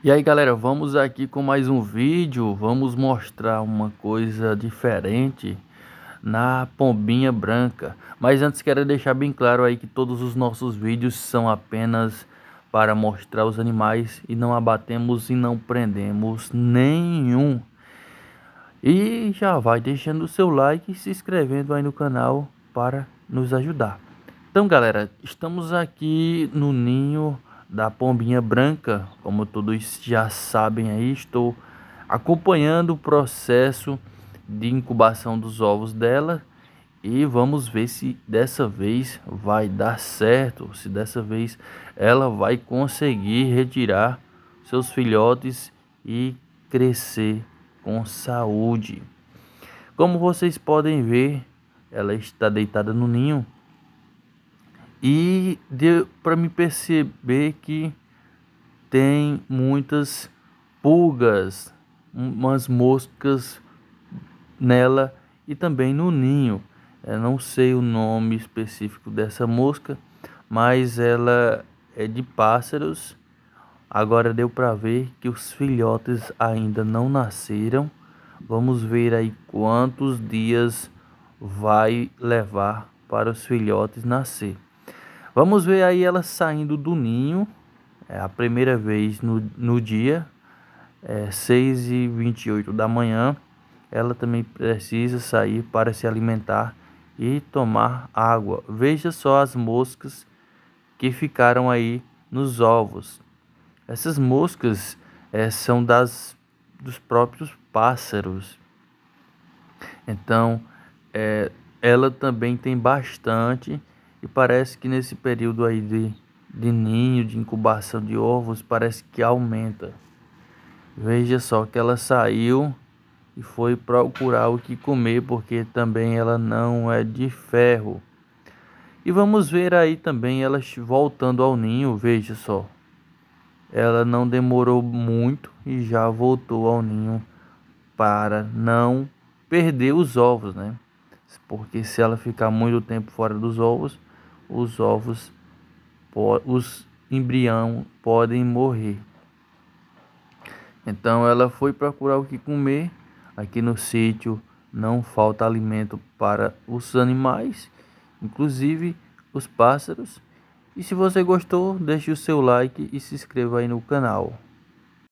E aí galera, vamos aqui com mais um vídeo, vamos mostrar uma coisa diferente na pombinha branca. Mas antes quero deixar bem claro aí que todos os nossos vídeos são apenas para mostrar os animais e não abatemos e não prendemos nenhum. E já vai deixando o seu like e se inscrevendo aí no canal para nos ajudar. Então galera, estamos aqui no ninho da Pombinha Branca. Como todos já sabem aí, estou acompanhando o processo de incubação dos ovos dela e vamos ver se dessa vez vai dar certo, se dessa vez ela vai conseguir retirar seus filhotes e crescer com saúde. Como vocês podem ver, ela está deitada no ninho e deu para me perceber que tem muitas pulgas, umas moscas nela e também no ninho. Eu não sei o nome específico dessa mosca, mas ela é de pássaros. Agora deu para ver que os filhotes ainda não nasceram. Vamos ver aí quantos dias vai levar para os filhotes nascer. Vamos ver aí ela saindo do ninho, é a primeira vez no, no dia, é, 6 e 28 da manhã. Ela também precisa sair para se alimentar e tomar água. Veja só as moscas que ficaram aí nos ovos. Essas moscas é, são das dos próprios pássaros. Então, é, ela também tem bastante e parece que nesse período aí de, de ninho, de incubação de ovos, parece que aumenta. Veja só que ela saiu e foi procurar o que comer, porque também ela não é de ferro. E vamos ver aí também elas voltando ao ninho, veja só. Ela não demorou muito e já voltou ao ninho para não perder os ovos, né? Porque se ela ficar muito tempo fora dos ovos, os ovos, os embrião podem morrer. Então ela foi procurar o que comer. Aqui no sítio não falta alimento para os animais, inclusive os pássaros. E se você gostou, deixe o seu like e se inscreva aí no canal.